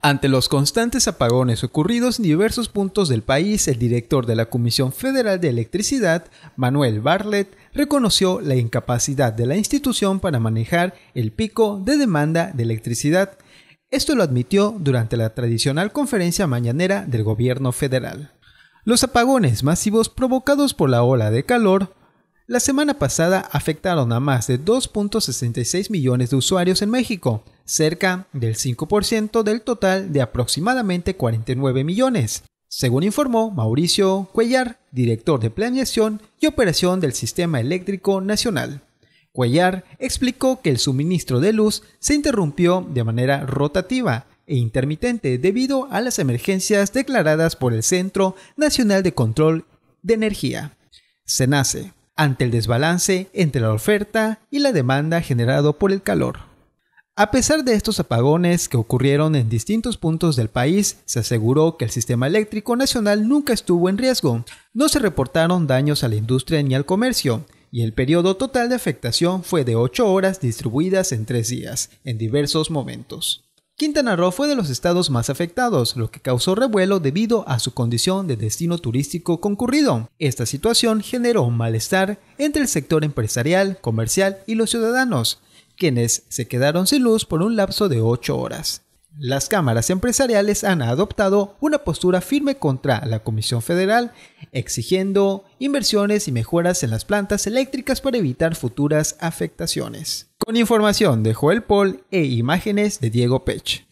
Ante los constantes apagones ocurridos en diversos puntos del país, el director de la Comisión Federal de Electricidad, Manuel Bartlett, reconoció la incapacidad de la institución para manejar el pico de demanda de electricidad. Esto lo admitió durante la tradicional conferencia mañanera del gobierno federal. Los apagones masivos provocados por la ola de calor la semana pasada afectaron a más de 2.66 millones de usuarios en México, cerca del 5% del total de aproximadamente 49 millones, según informó Mauricio Cuellar, director de Planeación y Operación del Sistema Eléctrico Nacional. Cuellar explicó que el suministro de luz se interrumpió de manera rotativa e intermitente debido a las emergencias declaradas por el Centro Nacional de Control de Energía, CENACE, ante el desbalance entre la oferta y la demanda generado por el calor. A pesar de estos apagones que ocurrieron en distintos puntos del país, se aseguró que el sistema eléctrico nacional nunca estuvo en riesgo, no se reportaron daños a la industria ni al comercio, y el periodo total de afectación fue de 8 horas distribuidas en 3 días, en diversos momentos. Quintana Roo fue de los estados más afectados, lo que causó revuelo debido a su condición de destino turístico concurrido. Esta situación generó un malestar entre el sector empresarial, comercial y los ciudadanos, quienes se quedaron sin luz por un lapso de 8 horas. Las cámaras empresariales han adoptado una postura firme contra la Comisión Federal, exigiendo inversiones y mejoras en las plantas eléctricas para evitar futuras afectaciones. Con información de Joel Paul e imágenes de Diego Pech.